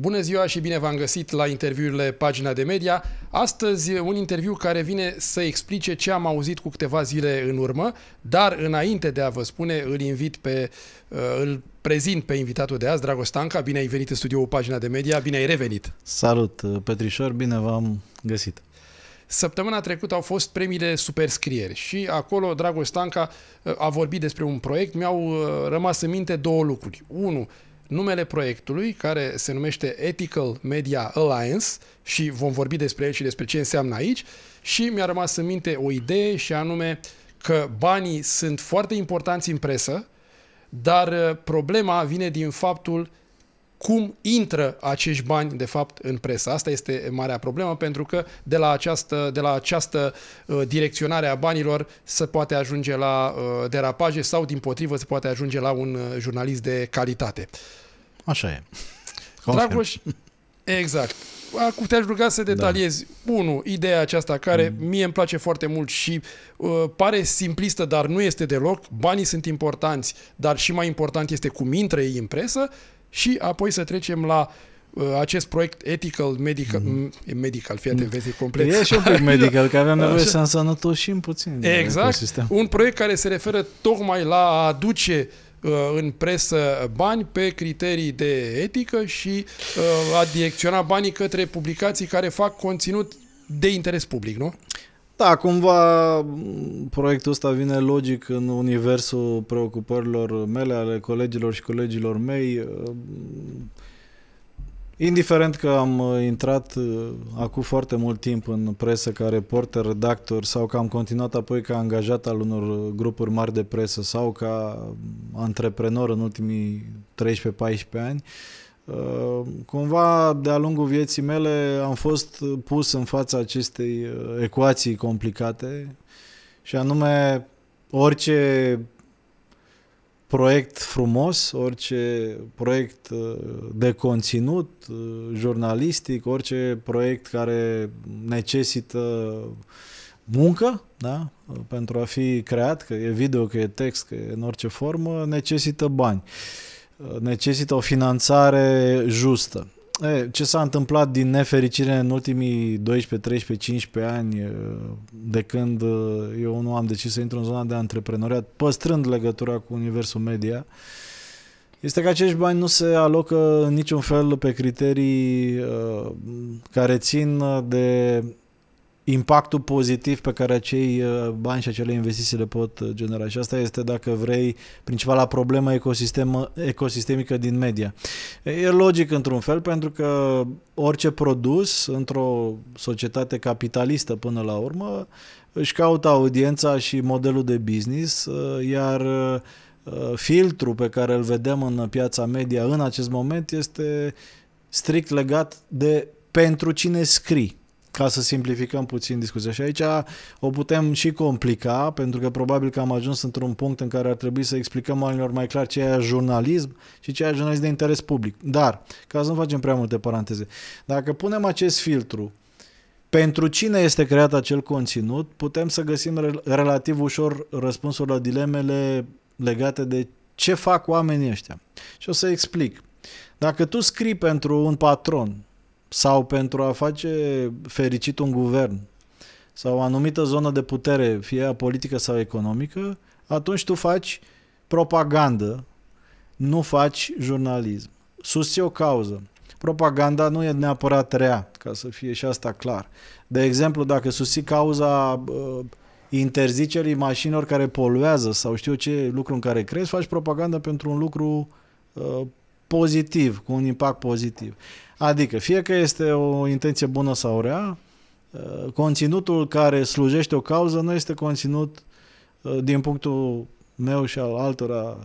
Bună ziua și bine v-am găsit la interviurile Pagina de Media. Astăzi un interviu care vine să explice ce am auzit cu câteva zile în urmă, dar înainte de a vă spune, îl invit pe, uh, îl prezint pe invitatul de azi, Dragostanca. Bine ai venit în studioul Pagina de Media, bine ai revenit! Salut, uh, Petrișor, bine v-am găsit! Săptămâna trecută au fost premiile Superscrieri și acolo Dragostanca uh, a vorbit despre un proiect. Mi-au rămas în minte două lucruri. Unu, numele proiectului, care se numește Ethical Media Alliance și vom vorbi despre el și despre ce înseamnă aici, și mi-a rămas în minte o idee și anume că banii sunt foarte importanți în presă, dar uh, problema vine din faptul cum intră acești bani, de fapt, în presă. Asta este marea problemă, pentru că de la această, de la această uh, direcționare a banilor se poate ajunge la uh, derapaje sau, din potrivă, se poate ajunge la un uh, jurnalist de calitate. Așa e. Confirm. Dragoș, exact. Acum te-aș ruga să da. detaliezi, da. unu, ideea aceasta care mm. mie îmi place foarte mult și uh, pare simplistă, dar nu este deloc. Banii sunt importanți, dar și mai important este cum intră ei în presă și apoi să trecem la uh, acest proiect ethical, medical, mm. hmm medical, fii atent, vezi, e complet. E și un proiect medical, că avem nevoie să însănătoșim puțin. Exact, un proiect care se referă tocmai la a aduce uh, în presă bani pe criterii de etică și uh, a direcționa banii către publicații care fac conținut de interes public, nu? Da, cumva mm, proiectul ăsta vine logic în universul preocupărilor mele, ale colegilor și colegilor mei. Mm, indiferent că am uh, intrat uh, acum foarte mult timp în presă ca reporter, redactor sau că am continuat apoi ca angajat al unor grupuri mari de presă sau ca mm, antreprenor în ultimii 13-14 ani, uh, Uh, cumva, de-a lungul vieții mele, am fost pus în fața acestei uh, ecuații complicate și anume orice proiect frumos, orice proiect uh, de conținut jurnalistic, orice proiect care necesită muncă, da? pentru a fi creat, că e video, că e text, că e în orice formă, necesită bani. Uh, necesită o finanțare justă. E, ce s-a întâmplat din nefericire în ultimii 12, 13, 15 ani de când eu nu am decis să intru în zona de antreprenoriat, păstrând legătura cu universul media, este că acești bani nu se alocă în niciun fel pe criterii care țin de impactul pozitiv pe care acei uh, bani și acele investiții le pot uh, genera. Și asta este, dacă vrei, principala problemă ecosistemică din media. E logic într-un fel, pentru că orice produs într-o societate capitalistă până la urmă își caută audiența și modelul de business, uh, iar filtru pe care îl vedem în piața media în acest moment este strict legat de pentru cine scrii ca să simplificăm puțin discuția. Și aici o putem și complica, pentru că probabil că am ajuns într-un punct în care ar trebui să explicăm oamenilor mai clar ce e jurnalism și ce e jurnalism de interes public. Dar, ca să nu facem prea multe paranteze, dacă punem acest filtru, pentru cine este creat acel conținut, putem să găsim re- relativ ușor răspunsuri la dilemele legate de ce fac oamenii ăștia. Și o să explic. Dacă tu scrii pentru un patron sau pentru a face fericit un guvern sau o anumită zonă de putere, fie a politică sau economică, atunci tu faci propagandă, nu faci jurnalism. Susții o cauză. Propaganda nu e neapărat rea, ca să fie și asta clar. De exemplu, dacă susții cauza uh, interzicerii mașinilor care poluează sau știu ce lucru în care crezi, faci propaganda pentru un lucru uh, pozitiv, cu un impact pozitiv. Adică, fie că este o intenție bună sau rea, uh, conținutul care slujește o cauză nu este conținut, uh, din punctul meu și al altora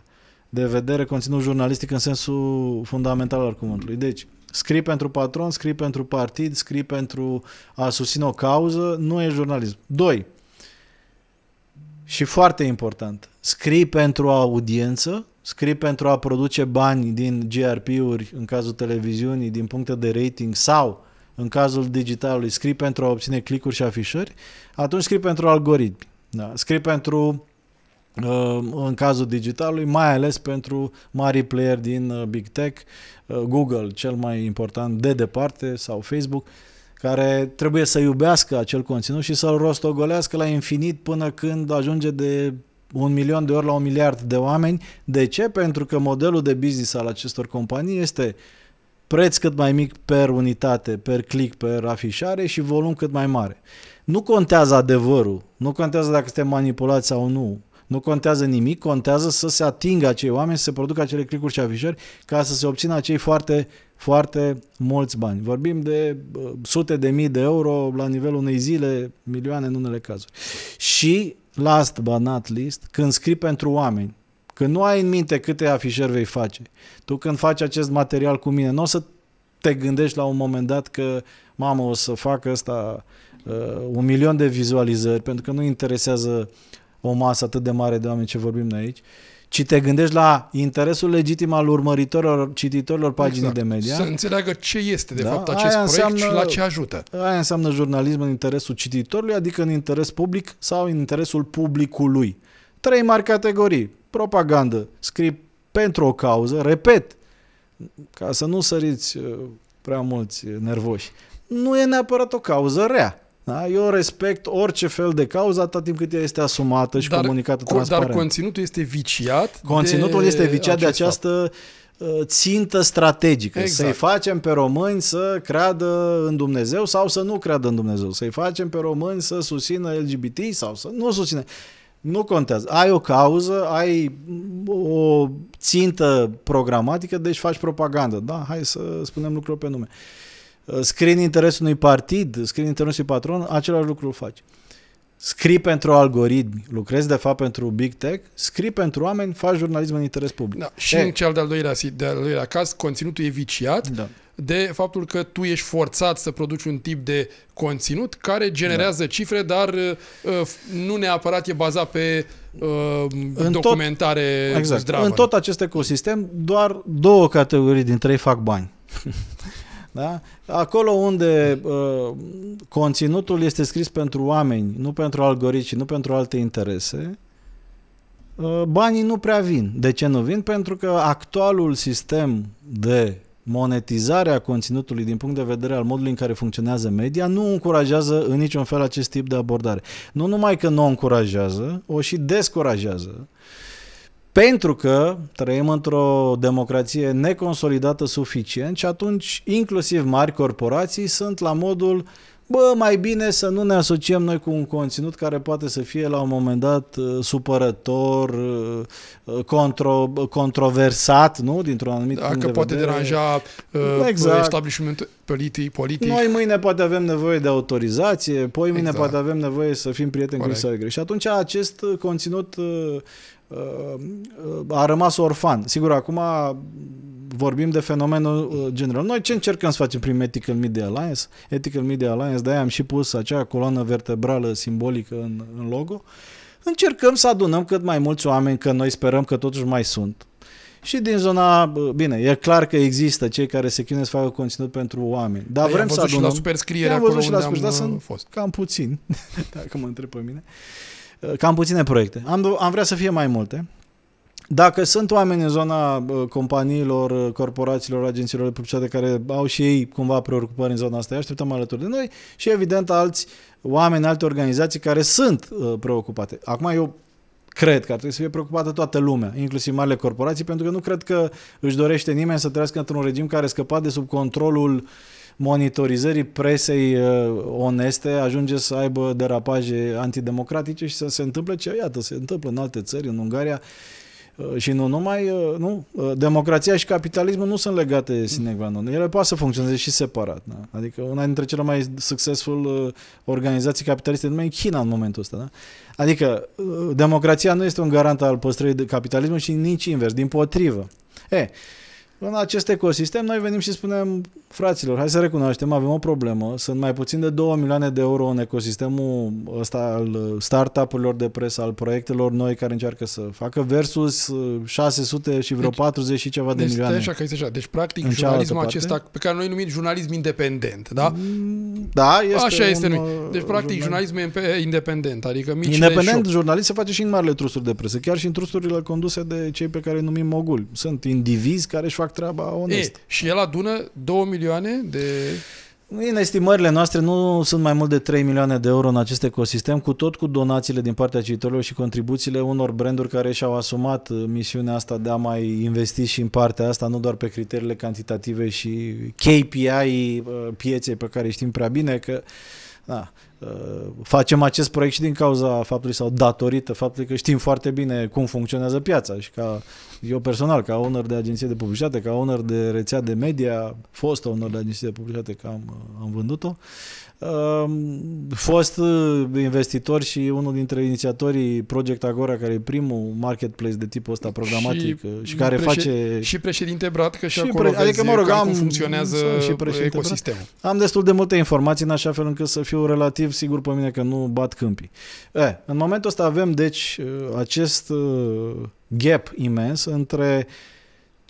de vedere, conținut jurnalistic în sensul fundamental al cuvântului. Deci, scrii pentru patron, scrii pentru partid, scrii pentru a susține o cauză, nu e jurnalism. Doi, și foarte important, scrii pentru o audiență scrii pentru a produce bani din GRP-uri în cazul televiziunii, din puncte de rating sau în cazul digitalului, scrii pentru a obține clicuri și afișări, atunci scrii pentru algoritmi. Da. Scrii pentru, uh, în cazul digitalului, mai ales pentru mari player din uh, Big Tech, uh, Google, cel mai important de departe, sau Facebook, care trebuie să iubească acel conținut și să-l rostogolească la infinit până când ajunge de un milion de ori la un miliard de oameni. De ce? Pentru că modelul de business al acestor companii este preț cât mai mic per unitate, per click, per afișare și volum cât mai mare. Nu contează adevărul, nu contează dacă suntem manipulați sau nu, nu contează nimic, contează să se atingă acei oameni, să se producă acele clicuri și afișări ca să se obțină acei foarte, foarte mulți bani. Vorbim de uh, sute de mii de euro la nivelul unei zile, milioane în unele cazuri. Și last but not least, când scrii pentru oameni, când nu ai în minte câte afișări vei face. Tu când faci acest material cu mine, nu o să te gândești la un moment dat că, mamă, o să fac asta uh, un milion de vizualizări, pentru că nu interesează o masă atât de mare de oameni ce vorbim de aici. Uh, ci te gândești la interesul legitim al urmăritorilor, cititorilor paginii exact. de media. Să înțeleagă ce este, de da? fapt, acest aia proiect înseamnă, și la ce ajută. Aia înseamnă jurnalism în interesul cititorului, adică în interes public sau în interesul publicului. Trei mari categorii. Propagandă, scrii pentru o cauză, repet, ca să nu săriți uh, prea mulți nervoși, nu e neapărat o cauză rea. Da? Eu respect orice fel de cauză atât timp cât ea este asumată și dar, comunicată transparent. Dar conținutul este viciat Conținutul de este viciat de această fapt. Ă, țintă strategică. Exact. Să-i facem pe români să creadă în Dumnezeu sau să nu creadă în Dumnezeu. Să-i facem pe români să susțină LGBT sau să nu susțină. Nu contează. Ai o cauză, ai o țintă programatică, deci faci propagandă. Da, hai să spunem lucrurile pe nume. Uh, Uh, scrii în interesul unui partid, scrii în interesul unui patron, același lucru îl faci. Scrii pentru algoritmi, lucrezi de fapt pentru Big Tech, scrii pentru oameni, faci jurnalism în interes public. Da. Și e. Deci- în cel de-al doilea, de-al doilea caz, conținutul e viciat da. de faptul că tu ești forțat să produci un tip de conținut care generează da. cifre, dar uh, uh nu neapărat e bazat pe uh, în documentare tot, exact. În tot acest ecosistem, doar două categorii din trei fac bani. Da? Acolo unde uh, conținutul este scris pentru oameni, nu pentru algoritmi, nu pentru alte interese, uh, banii nu prea vin. De ce nu vin? Pentru că actualul sistem de monetizare a conținutului din punct de vedere al modului în care funcționează media nu încurajează în niciun fel acest tip de abordare. Nu numai că nu o încurajează, o și descurajează. Pentru că trăim într-o democrație neconsolidată suficient și atunci inclusiv mari corporații sunt la modul bă, mai bine să nu ne asociem noi cu un conținut care poate să fie la un moment dat uh, supărător, uh, uh, contro, controversat, nu? Dintr-un anumit Dacă punct de poate vedere. deranja exact. establishmentul politic, politic. Noi mâine poate avem nevoie de autorizație, poi mâine exact. poate avem nevoie să fim prieteni Corect. cu Israel. Și atunci acest conținut Uh, uh, a rămas orfan. Sigur, acum vorbim de fenomenul uh, general. Noi ce încercăm să facem prin Ethical Media Alliance? Ethical Media Alliance, de-aia am și pus acea coloană vertebrală simbolică în, în logo. Încercăm să adunăm cât mai mulți oameni, că noi sperăm că totuși mai sunt. Și din zona, bine, e clar că există cei care se chinuie să facă conținut pentru oameni. Dar păi, vrem să adunăm. Și la superscriere acolo și la unde am, am fost. Sunt cam puțin, dacă mă întreb pe mine. Uh, Eh, cam puține proiecte. Am, am vrea să fie mai multe. Dacă sunt oameni în zona eh, companiilor, eh, corporațiilor, agențiilor de publicitate care au și ei cumva preocupări în zona asta, îi așteptăm alături de noi și evident alți oameni, alte organizații care sunt preocupate. Acum eu cred că ar trebui să fie preocupată toată lumea, inclusiv marile corporații, pentru că nu cred că își dorește nimeni să trăiască într-un regim care a scăpat de sub controlul uh, monitorizării presei uh, oneste ajunge să aibă derapaje antidemocratice și să se întâmple ce, iată, se întâmplă în alte țări, în Ungaria, uh, și nu numai, uh, nu, democrația și capitalismul nu sunt legate sine qua non. Ele poate să funcționeze și separat. Da? Adică una dintre cele mai succesful organizații capitaliste din în China în momentul ăsta. Da? Adică democrația nu este un garant al păstrării capitalismului și nici invers, din potrivă. E, în acest ecosistem noi venim și spunem, fraților, hai să recunoaștem, avem o problemă, sunt mai puțin de 2 milioane de euro în ecosistemul ăsta al uh, startup-urilor de presă, al proiectelor noi care încearcă să facă versus 600 uh, și vreo deci, 40 și ceva de deci, milioane. Așa, că este așa. Deci, practic, în jurnalismul acesta parte? pe care noi numim jurnalism independent, da? Mm, da, este Așa este un, uh, Deci, practic, jurnalism independent, adică mici Independent jurnalism se face și în marile trusuri de presă, chiar și în trusurile conduse de cei pe care îi numim mogul. Sunt indivizi care își fac treaba onest. E, și el adună 2 milioane de... În estimările noastre nu sunt mai mult de 3 milioane de euro în acest ecosistem, cu tot cu donațiile din partea cititorilor și contribuțiile unor branduri care și-au asumat uh, misiunea asta de a mai investi și în partea asta, nu doar pe criteriile cantitative și KPI uh, pieței pe care știm prea bine că da, Uh, facem acest proiect și din cauza faptului sau datorită faptului că știm foarte bine cum funcționează piața și ca eu personal, ca owner de agenție de publicitate, ca owner de rețea de media, fost owner de agenție de publicitate, că am, uh, am vândut-o, fost uh, investitor și unul dintre inițiatorii Project Agora, care e primul marketplace de tipul ăsta programatic și, uh, și care președ, face... Și președinte Brat, că și, și acolo pre... adică, mă rog, am, cum funcționează și ecosistemul. Brat. Am destul de multe informații în așa fel încât să fiu relativ sigur pe mine că nu bat câmpii. E, în momentul ăsta avem, deci, uh, acest gap imens între uh,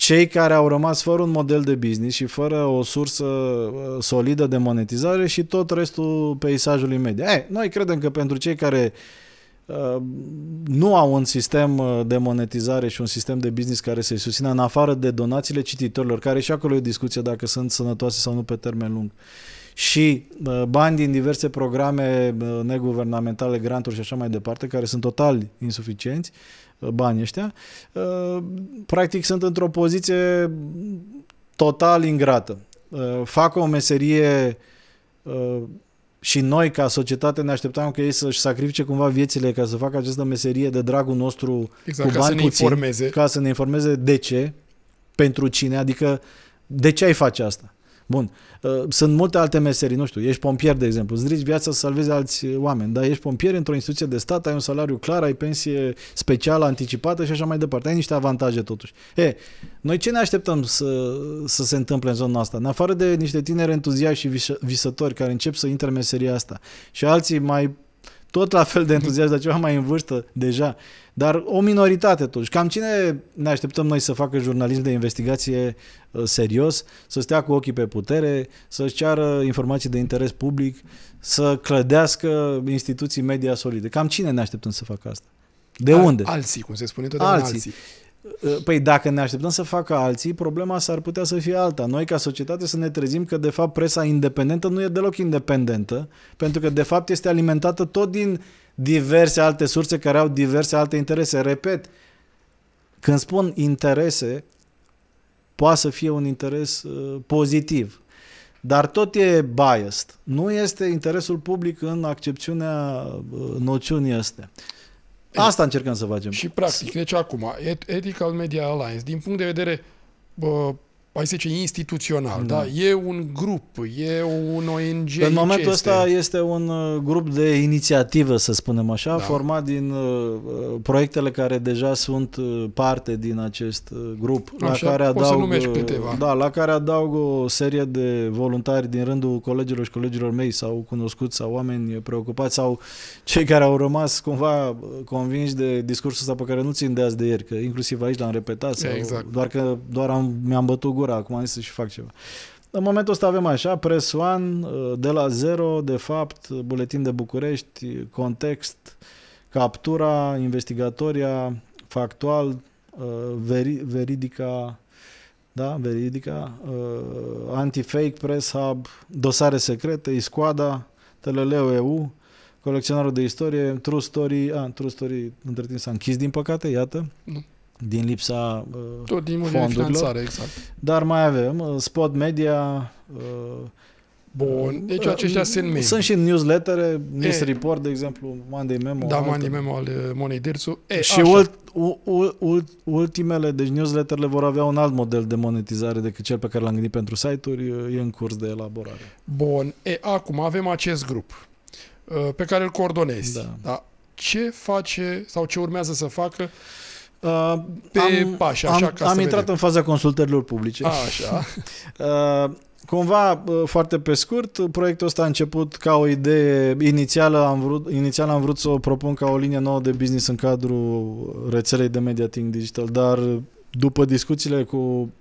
cei care au rămas fără un model de business și fără o sursă uh, solidă de monetizare și tot restul peisajului media. Eh, noi credem că pentru cei care uh, nu au un sistem uh, de monetizare și un sistem de business care să-i susțină în afară de donațiile cititorilor, care și acolo e o discuție dacă sunt sănătoase sau nu pe termen lung și bani din diverse programe neguvernamentale, granturi și așa mai departe, care sunt total insuficienți, banii ăștia, uh, practic sunt într-o poziție total ingrată. Uh, fac o meserie uh, și noi ca societate ne așteptam că ei să-și sacrifice cumva viețile ca să facă această meserie de dragul nostru exact, cu bani ca să ne informeze. ca să ne informeze de ce, pentru cine, adică de ce ai face asta? Bun. Uh, sunt multe alte meserii, nu știu, ești pompier, de exemplu, îți ridici viața să salvezi alți oameni, dar ești pompier într-o instituție de stat, ai un salariu clar, ai pensie specială, anticipată și așa mai departe. Ai niște avantaje totuși. E, noi ce ne așteptăm să, să se întâmple în zona asta? În afară de niște tineri entuziași și visători care încep să intre în meseria asta și alții mai tot la fel de mhm. entuziasm, dar ceva mai în vârstă deja, dar o minoritate totuși. Cam cine ne așteptăm noi să facă jurnalism de investigație uh, serios, să stea cu ochii pe putere, să-și ceară informații de interes public, să clădească instituții media solide. Cam cine ne așteptăm să facă asta? De Al, unde? Alții, cum se spune tot alții. alții. Păi dacă ne așteptăm să facă alții, problema s-ar putea să fie alta. Noi ca societate să ne trezim că de fapt presa independentă nu e deloc independentă, pentru că de fapt este alimentată tot din diverse alte surse care au diverse alte interese. Repet, când spun interese, poate să fie un interes uh, pozitiv, dar tot e biased. Nu este interesul public în accepțiunea uh, noțiunii astea. Asta încercăm să facem. Și practic, deci acum, Ethical Media Alliance, din punct de vedere hai să zice, instituțional, da. da? E un grup, e un ONG. În momentul ăsta este? este un uh, grup de inițiativă, să spunem așa, da. format din uh, uh proiectele care deja sunt uh, parte din acest grup, așa, la care adaug să câteva. Da, la care adaug o serie de voluntari din rândul colegilor și colegilor mei sau cunoscuți sau oameni preocupați sau cei care au rămas cumva convinși de discursul ăsta pe care nu țin de azi de ieri, că inclusiv aici l-am repetat, sau exact. doar că doar am, mi-am bătut gura, acum am zis să-și fac ceva. În momentul ăsta avem așa, Press One, uh, de la zero, de fapt, Buletin de București, Context, Captura, Investigatoria, Factual, uh, veri, Veridica, da, Veridica, uh, fake Press Hub, Dosare Secrete, Iscoada, teleleu EU, Colecționarul de Istorie, True Story, a, True Story între timp s-a închis, din păcate, iată. Nu din lipsa uh, Tot din fondurilor. exact. Dar mai avem uh, Spot Media. Uh, Bun, deci uh, aceștia uh, sunt mei. Sunt și newslettere, News Report, de exemplu, Monday Memo. Da, Monday Memo al uh, Monei Dirțu. E, și ult, ult, ult, ultimele, deci newsletterele vor avea un alt model de monetizare decât cel pe care l-am gândit pentru site-uri, uh, e în curs de elaborare. Bun, e, acum avem acest grup pe care îl coordonezi. Da. da. Ce face sau ce urmează să facă pe am, pași, așa am, ca Am intrat vedem. în faza consultărilor publice. A, așa. uh, cumva, uh, foarte pe scurt, proiectul ăsta a început ca o idee inițială, am vrut, inițial am vrut să o propun ca o linie nouă de business în cadrul rețelei de Mediating Digital, dar după discuțiile cu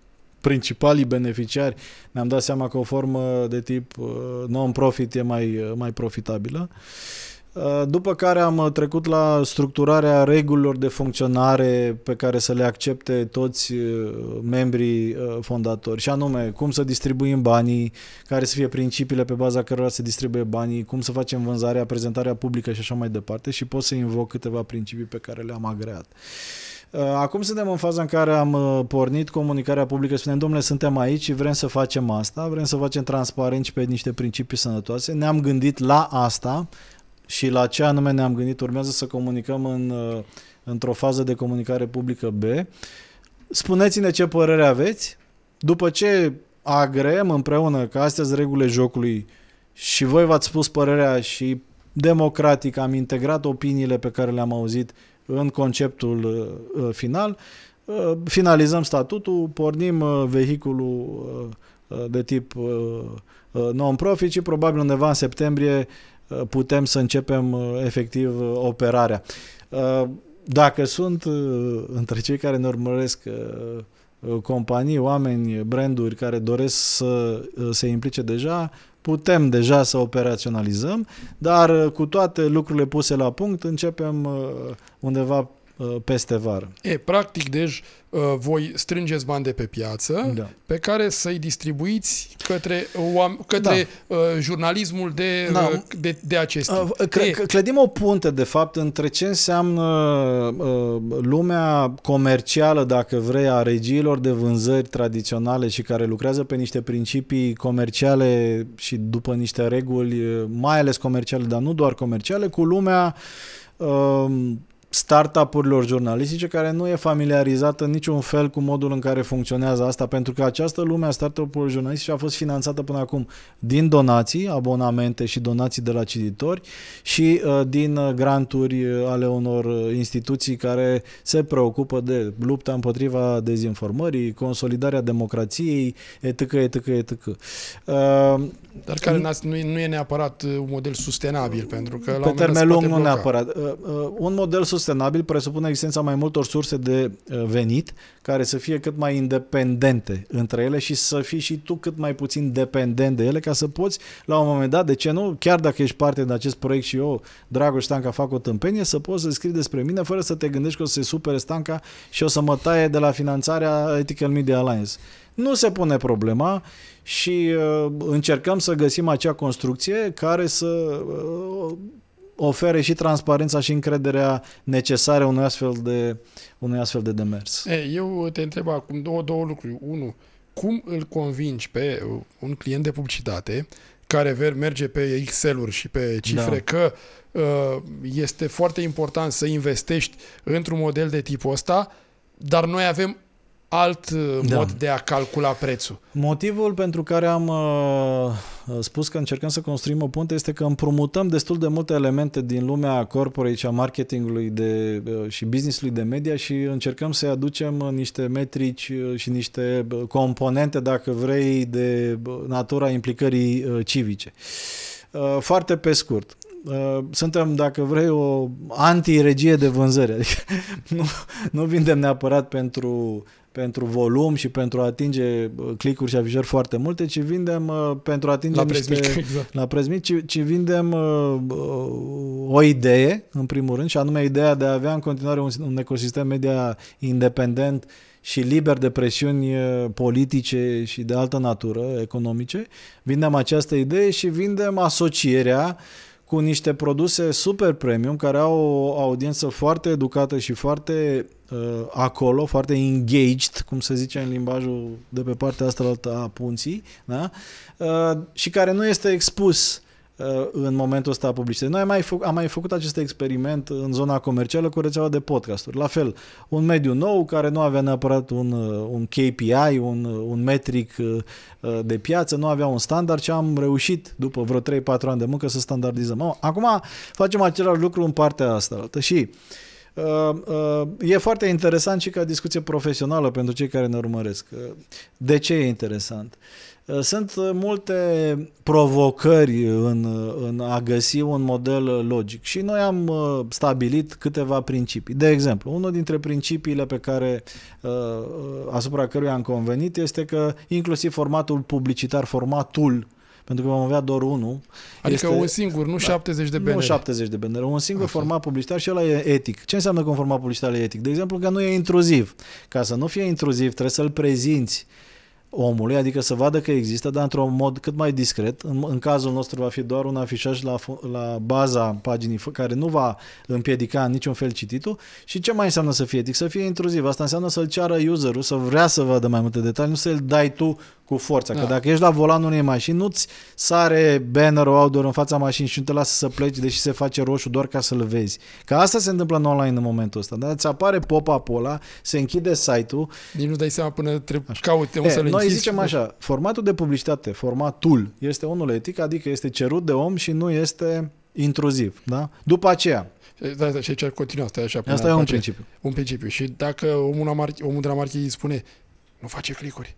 principalii beneficiari, ne-am dat seama că o formă de tip uh, non-profit e mai, uh, mai profitabilă. Uh, Uh, după care am uh, trecut la structurarea regulilor de funcționare pe care să le accepte toți uh, membrii fondatori, și anume cum să distribuim banii, care să fie principiile pe baza cărora se distribuie banii, cum să facem vânzarea, prezentarea publică și așa mai departe și pot să invoc câteva principii pe care le-am agreat. Acum suntem în faza în care am pornit comunicarea publică, spunem, domnule, suntem aici și vrem să facem asta, vrem să facem transparent și pe niște principii sănătoase, ne-am gândit la asta, și la ce anume ne-am gândit urmează să comunicăm în, uh, într-o fază de comunicare publică B. Spuneți-ne ce părere aveți, după ce agreem împreună că astea sunt regulile jocului și voi v-ați spus părerea și democratic am integrat opiniile pe care le-am auzit în conceptul uh, uh, final, finalizăm statutul, pornim vehiculul de tip non-profit și probabil undeva în septembrie Uh, putem să începem uh, efectiv uh, operarea. Dacă sunt între cei care ne urmăresc companii, oameni, branduri care doresc să se implice deja, putem deja să operaționalizăm, dar cu toate lucrurile puse la punct începem undeva Uh, peste vară. E, practic, deci, uh, voi strângeți bani de pe piață da. pe care să-i distribuiți către, oam- către da. Uh, jurnalismul de, da. de, de acest tip. Cre- Clădim o punte, de fapt, între ce înseamnă lumea comercială, dacă vrei, a regiilor de vânzări tradiționale și care lucrează pe niște principii comerciale și după niște reguli, mai ales comerciale, dar nu doar comerciale, cu lumea startup-urilor jurnalistice care nu e familiarizată niciun fel cu modul în care funcționează asta, pentru că această lume a startup-urilor jurnalistice a fost finanțată până acum din donații, abonamente și donații de la cititori și uh, din uh, granturi uh, ale unor uh, instituții care se preocupă de lupta împotriva dezinformării, consolidarea democrației, etc., etc., etc. Uh, dar care nu e, nu e neapărat uh, un model sustenabil, pentru că... La Pe termen lung nu neapărat. Uh, uh, un model sustenabil presupune existența mai multor surse de venit care să fie cât mai independente între ele și să fii și tu cât mai puțin dependent de ele ca să poți, la un moment dat, de ce nu, chiar dacă ești parte din acest proiect și eu, Dragoș Stanca, fac o tâmpenie, să poți să scrii despre mine fără să te gândești că o să se supere Stanca și o să mă taie de la finanțarea Ethical Media Alliance nu se pune problema și uh, încercăm să găsim acea construcție care să uh, ofere și transparența și încrederea necesare unui astfel de, unui astfel de demers. Eu te întreb acum două, două lucruri. Unu, cum îl convingi pe uh, un client de publicitate care merge pe Excel-uri și pe cifre da. că este foarte important să investești într-un model de tipul ăsta, dar noi avem alt uh, da. mod de a calcula prețul. Motivul pentru care am uh, spus că încercăm să construim o punte este că împrumutăm destul de multe elemente din lumea corporate și a marketingului de, uh, și businessului de media și încercăm să aducem uh, niște metrici uh, și niște componente, dacă vrei, de natura implicării uh, civice. Uh, foarte pe scurt suntem, dacă vrei, o anti-regie de vânzări. Adică nu, nu vindem neapărat pentru pentru volum și pentru a atinge uh, clicuri și avizări foarte multe, ci vindem uh, pentru a atinge la preț niște, mic, exact. la preț mic, ci, ci vindem uh, o idee, în primul rând, și anume ideea de a avea în continuare un, un ecosistem media independent și liber de presiuni politice și de altă natură, economice. Vindem această idee și vindem asocierea uh, cu niște produse super premium care au o audiență foarte educată și foarte uh, acolo, foarte engaged, cum se zice în limbajul de pe partea asta a punții, da? uh, și care nu este expus Uh, în momentul ăsta a publicității. Noi am mai, făcut, am mai făcut acest experiment în zona comercială cu rețeaua de podcasturi. La fel, un mediu nou care nu avea neapărat un, uh, un KPI, un, uh, un metric de piață, nu avea un standard ce am reușit după vreo 3-4 ani de muncă să standardizăm. Acum facem același lucru în partea asta. altă. Și e foarte interesant și ca discuție profesională pentru cei care ne urmăresc. De ce e interesant? Uh, sunt uh, multe provocări în, uh, în a găsi un model logic și noi am stabilit câteva principii. De exemplu, unul dintre principiile pe care asupra căruia am convenit este că inclusiv formatul publicitar, formatul pentru că vom avea doar unul. Adică este, un singur, nu da, 70 de bani. Nu 70 de bani, un singur Așa. format publicitar și ăla e etic. Ce înseamnă că un format publicitar e etic? De exemplu, că nu e intruziv. Ca să nu fie intruziv, trebuie să-l prezinți uh, omului, adică să vadă că există, dar într-un mod cât mai discret. În, în cazul nostru va fi doar un afișaj la, la baza paginii care nu va împiedica în niciun fel cititul. Și ce mai înseamnă să fie etic? Să fie intruziv. Asta înseamnă să-l ceară userul, să vrea să vadă mai multe detalii, nu să-l dai tu cu forța. Da. Că dacă ești la volanul unei mașini, nu-ți sare bannerul outdoor în fața mașinii și nu te lasă să pleci, deși se face roșu doar ca să-l vezi. Ca asta se întâmplă în online în momentul ăsta. Da? îți apare pop-up-ul ăla, se închide site-ul. Nici nu dai seama până trebuie cauți, să-l mai zicem așa, formatul de publicitate, formatul, este unul etic, adică este cerut de om și nu este intruziv, da? După aceea. Da, da, da și continuă, asta e așa. Asta e un principiu. Un principiu. Și dacă omul, la marchi, omul de la marchi spune, nu face clicuri.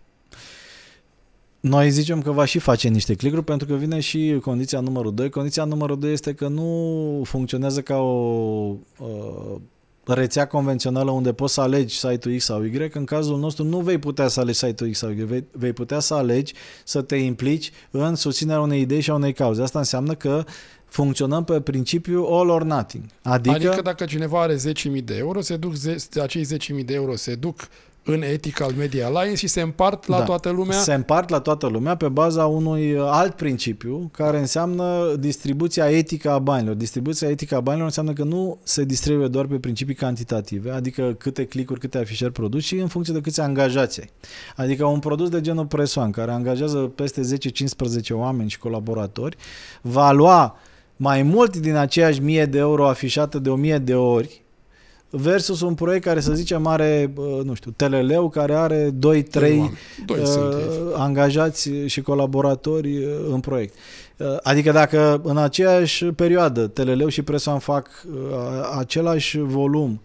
Noi zicem că va și face niște clicuri pentru că vine și condiția numărul 2. Condiția numărul 2 este că nu funcționează ca o uh, rețea convențională unde poți să alegi site-ul X sau Y, în cazul nostru nu vei putea să alegi site-ul X sau Y, vei, vei putea să alegi să te implici în susținerea unei idei și a unei cauze. Asta înseamnă că funcționăm pe principiu all or nothing. Adică, adică dacă cineva are 10.000 de euro, se duc ze- acei 10.000 de euro se duc în Ethical Media Alliance și se împart la da. toată lumea? Se împart la toată lumea pe baza unui alt principiu care înseamnă distribuția etică a banilor. Distribuția etică a banilor înseamnă că nu se distribuie doar pe principii cantitative, adică câte clicuri, câte afișări produci și în funcție de câți angajați ai. Adică un produs de genul Presoan care angajează peste 10-15 oameni și colaboratori va lua mai mult din aceeași 1000 de euro afișată de 1000 de ori versus un proiect care, să zicem, are, nu știu, Teleleu, care are 2-3 uh, angajați și colaboratori uh, în proiect. Uh, adică dacă în aceeași perioadă Teleleu și Presoan fac uh, același volum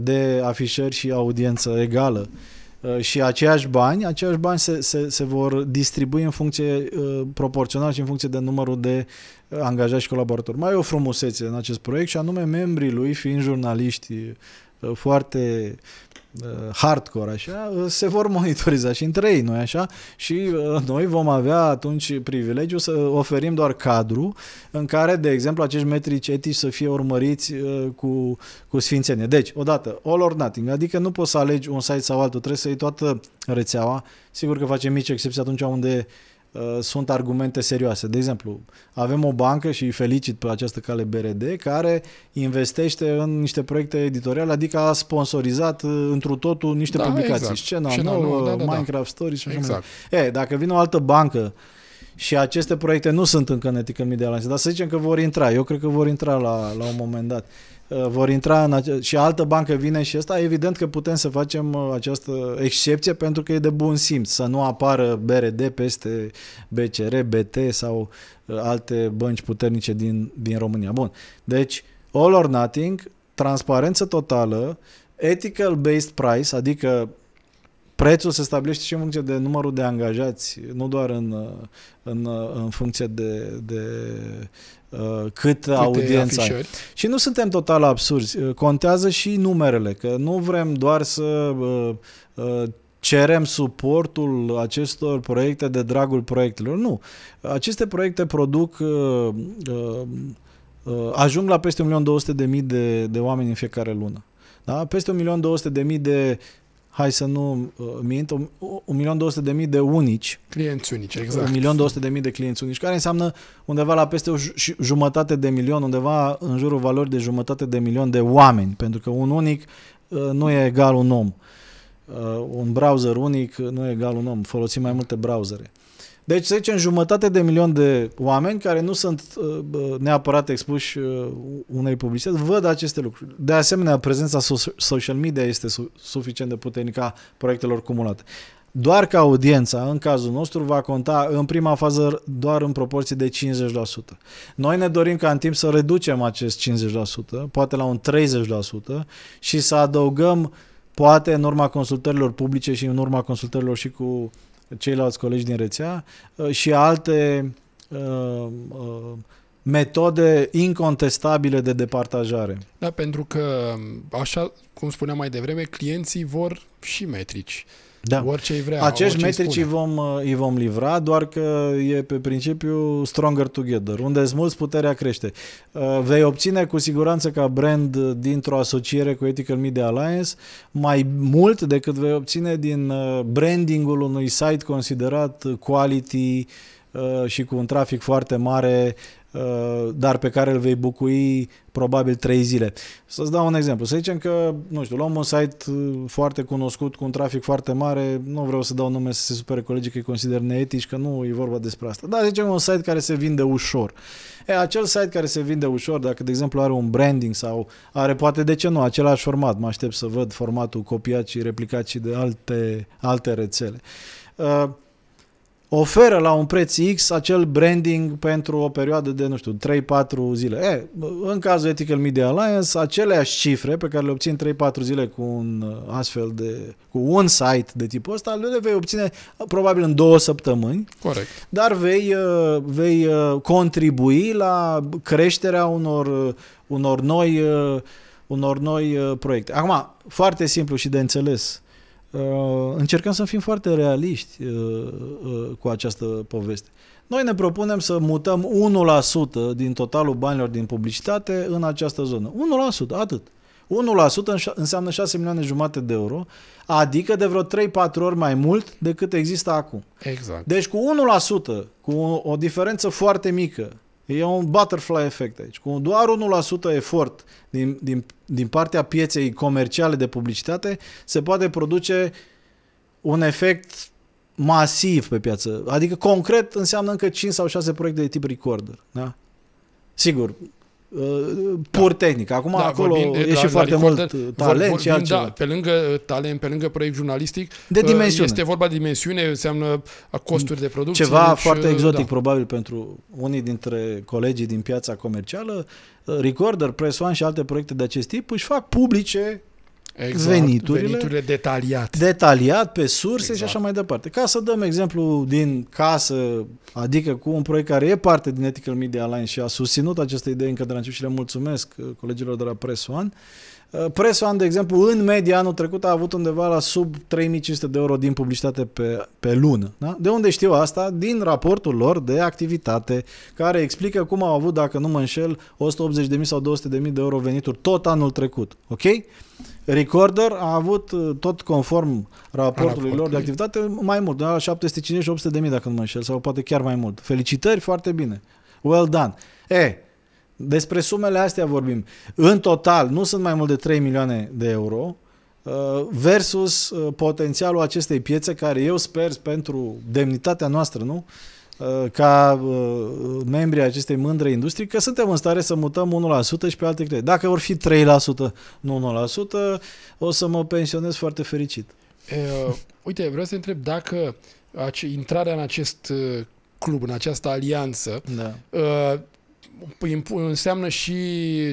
de afișări și audiență egală, uh, Uh, și aceiași bani, aceiași bani se, se, se vor distribui în funcție uh, proporțional și în funcție de numărul de uh, angajați și colaboratori. Mai e o frumusețe în acest proiect și anume membrii lui, fiind jurnaliști foarte Eh, hardcore, așa, eh, se vor monitoriza și între ei, noi așa, și eh, noi vom avea atunci privilegiu să oferim doar cadru în care, de exemplu, acești metrici etici să fie urmăriți cu, cu sfințenie. Deci, odată, all or nothing, adică nu poți să alegi un site sau altul, trebuie să iei toată rețeaua, sigur că facem mici excepții atunci unde Uh, sunt argumente serioase. De exemplu, avem o bancă și felicit pe această cale BRD care investește în niște proiecte editoriale, adică a sponsorizat uh, întru totul niște da, publicații. Exact. Scena, Scena nouă, nouă da, da, da. Minecraft da. Stories și așa exact. E, dacă vine o altă bancă și aceste proiecte nu sunt încă în etică media dar să zicem că vor intra, eu cred că vor intra la, la un moment dat Uh, vor intra în ace- și altă bancă vine și asta, evident că putem să facem uh, această excepție pentru că e de bun simț să nu apară BRD peste BCR, BT sau uh, alte bănci puternice din, din România. Bun, deci all or nothing, transparență totală, ethical based price, adică prețul se stabilește și în funcție de numărul de angajați, nu doar în, în, în funcție de, de Uh, cât Câte audiența afișări. ai. Și nu suntem total absurzi. Uh, contează și numerele, că nu vrem doar să uh, cerem suportul acestor proiecte de dragul proiectelor. Nu. Aceste proiecte produc ajung la peste 1.200.000 de, de oameni în fiecare lună. Da? Peste 1.200.000 de hai să nu uh, mint, 1.200.000 de unici. Clienți unici, exact. 1.200.000 de clienți unici, care înseamnă undeva la peste o jumătate de milion, undeva în jurul valorii de jumătate de milion de oameni, pentru că un unic uh, nu e egal un om. Uh, un browser unic nu e egal un om, folosim mai multe browsere. Deci, să zicem, jumătate de milion de oameni care nu sunt uh, neapărat expuși uh, unei publicități, văd aceste lucruri. De asemenea, prezența social media este su- suficient de puternică a proiectelor cumulate. Doar că audiența, în cazul nostru, va conta în prima fază doar în proporție de 50%. Noi ne dorim ca în timp să reducem acest 50%, poate la un 30% și să adăugăm, poate în urma consultărilor publice și în urma consultărilor și cu uh, ceilalți colegi din rețea uh, și alte uh, uh, metode incontestabile de departajare. Da, pentru că, um, așa cum spuneam mai devreme, clienții vor și metrici. Da. Orice îi vrea, Acești metrici îi, îi, vom, îi vom livra, doar că e pe principiu stronger together. Unde îți mulți, puterea crește. Uh, vei obține cu siguranță ca brand dintr-o asociere cu Ethical Media Alliance mai mult decât vei obține din uh, brandingul unui site considerat quality uh, și cu un trafic foarte mare Uh, dar pe care îl vei bucui probabil 3 zile. Să-ți dau un exemplu. Să zicem că, nu știu, luăm un site uh, foarte cunoscut, cu un trafic foarte mare, nu vreau să dau nume să se supere colegii că îi consider neetici, că nu e vorba despre asta. Dar zicem un site care se vinde ușor. E, acel site care se vinde ușor, dacă, de exemplu, are un branding sau are, poate, de ce nu, același format, mă aștept să văd formatul copiat și replicat și de alte, alte rețele. Uh, oferă la un preț X acel branding pentru o perioadă de, nu știu, 3-4 zile. E, în cazul Ethical Media Alliance, aceleași cifre pe care le obțin 3-4 zile cu un uh, astfel de, cu un site de tipul ăsta, le vei obține uh, probabil în două săptămâni. Corect. Dar vei, uh, vei contribui la creșterea unor, unor noi unor noi proiecte. Acum, foarte simplu și de înțeles, Uh, încercăm să fim foarte realiști uh, uh, cu această poveste. Noi ne propunem să mutăm 1% din totalul banilor din publicitate în această zonă. 1%, atât. 1% înseamnă 6 milioane jumate de euro, adică de vreo 3-4 ori mai mult decât există acum. Exact. Deci cu 1%, cu o diferență foarte mică E un butterfly effect aici. Cu doar 1% efort din, din, din partea pieței comerciale de publicitate se poate produce un efect masiv pe piață. Adică concret înseamnă încă 5 sau 6 proiecte de tip recorder. Da? Sigur, Uh, pur da. tehnic. Acum da, acolo vorbim, e și foarte mult talent vorbim, și Da, pe lângă uh, talent, pe lângă proiect jurnalistic, de uh, dimensiune. este vorba de dimensiune, înseamnă costuri de producție. Ceva deci, foarte exotic da. probabil pentru unii dintre colegii din piața comercială. Recorder, Press One și alte proiecte de acest tip își fac publice exact, veniturile, veniturile detaliat. detaliat pe surse exact. și așa mai departe. Ca să dăm exemplu din casă, adică cu un proiect care e parte din Ethical Media Alliance și a susținut această idee încă de la început și le mulțumesc uh, colegilor de la Press One, uh, Uh, Presoan, de exemplu, în media anul trecut a avut undeva la sub 3500 de euro din publicitate pe, pe lună. Da? De unde știu asta? Din raportul lor de activitate, care explică cum au avut, dacă nu mă înșel, 180.000 sau 200.000 de euro venituri tot anul trecut. Ok? Recorder a avut, uh, tot conform raportului lor de activitate, mai mult, de la 750 800.000 de mii, dacă nu mă înșel, sau poate chiar mai mult. Felicitări, foarte bine. Well done. E, despre sumele astea vorbim. În total, nu sunt mai mult de 3 milioane de euro uh, versus uh, potențialul acestei piețe care eu sper pentru demnitatea noastră, nu? Uh, ca membrii acestei mândre industrii, că suntem în stare să mutăm 1% și pe alte crede. Dacă vor fi 3%, nu 1%, o să mă pensionez foarte fericit. E, uite, vreau să întreb dacă intrarea în acest club, în această alianță, da înseamnă și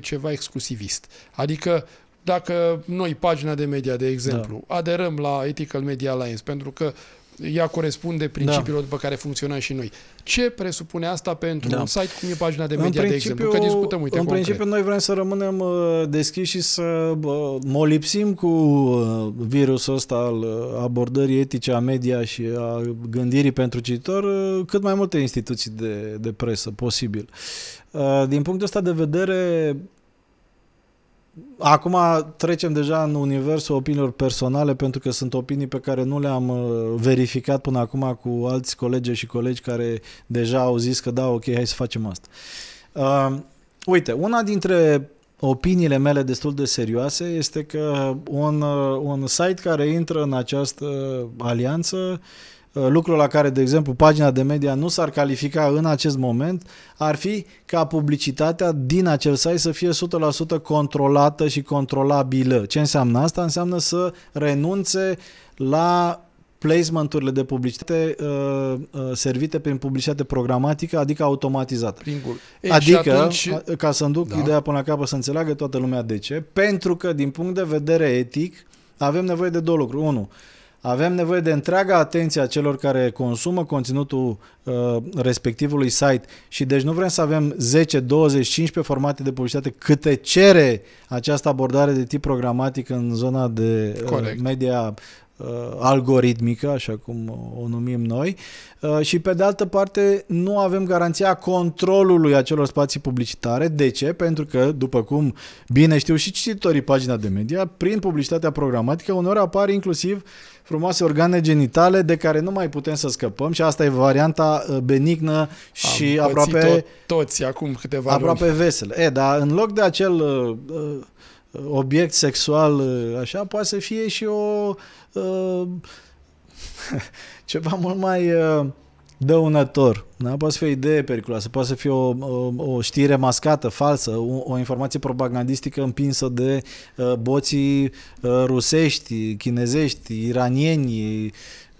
ceva exclusivist. Adică dacă noi, pagina de media, de exemplu, da. aderăm la Ethical Media Alliance pentru că ea corespunde principiilor da. după care funcționăm și noi. Ce presupune asta pentru da. un site cum e pagina de media, de exemplu? Că discutăm, uite, În concret. principiu, noi vrem să rămânem uh, deschiși și să molipsim cu uh, virusul ăsta al uh, abordării etice a media și a gândirii pentru cititor cât mai multe instituții de, de presă posibil. Din punctul ăsta de vedere, Acum trecem deja în universul opiniilor personale, pentru că sunt opinii pe care nu le-am uh, verificat până acum cu alți colegi și colegi care deja au zis că da, ok, hai să facem asta. Uh, uite, una dintre opiniile mele destul de serioase este că un, uh, un site care intră în această uh, alianță uh, Uh, lucru la care, de exemplu, pagina de media nu s-ar califica în acest moment, ar fi ca publicitatea din acel site să fie 100% controlată și controlabilă. Ce înseamnă asta? Înseamnă să renunțe la placementurile de publicitate uh, uh, servite prin publicitate programatică, adică automatizată. adică, atunci... ca să duc da. ideea până la capăt să înțeleagă toată lumea de ce, pentru că din punct de vedere etic avem nevoie de două lucruri. Unu, uh, avem nevoie de întreaga atenție a celor care consumă conținutul uh, respectivului site și deci nu vrem să avem 10, 20, 15 formate de publicitate câte cere această abordare de tip programatic în zona de uh, media Uh, algoritmică, așa cum o numim noi, uh, și pe de altă parte nu avem garanția controlului acelor spații publicitare. De ce? Pentru că, după cum bine știu și cititorii pagina de media, prin publicitatea programatică uneori apar inclusiv frumoase organe genitale de care nu mai putem să scăpăm și asta e varianta uh, benignă și Am aproape... toți acum câteva Aproape luni. vesel. E, dar în loc de acel uh, obiect sexual, uh, așa, poate să fie și o uh, ceva mult mai uh, dăunător. Da? Poate să fie o idee periculoasă, poate să fie o, o, o știre mascată, falsă, o, o informație propagandistică împinsă de uh, boții uh, rusești, chinezești, iranieni,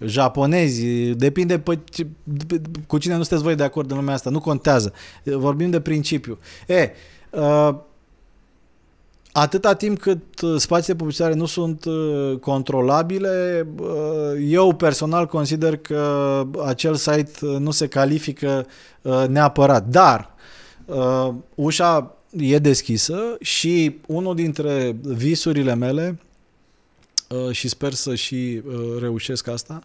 japonezi, depinde pe, păi, pe, cu cine nu sunteți voi de acord în lumea asta, nu contează. Vorbim de principiu. E, uh, Atâta timp cât uh, spațiile publicitare nu sunt uh, controlabile, uh, eu personal consider că acel site nu se califică neapărat. Dar ușa e deschisă și unul dintre visurile mele și sper să și reușesc asta,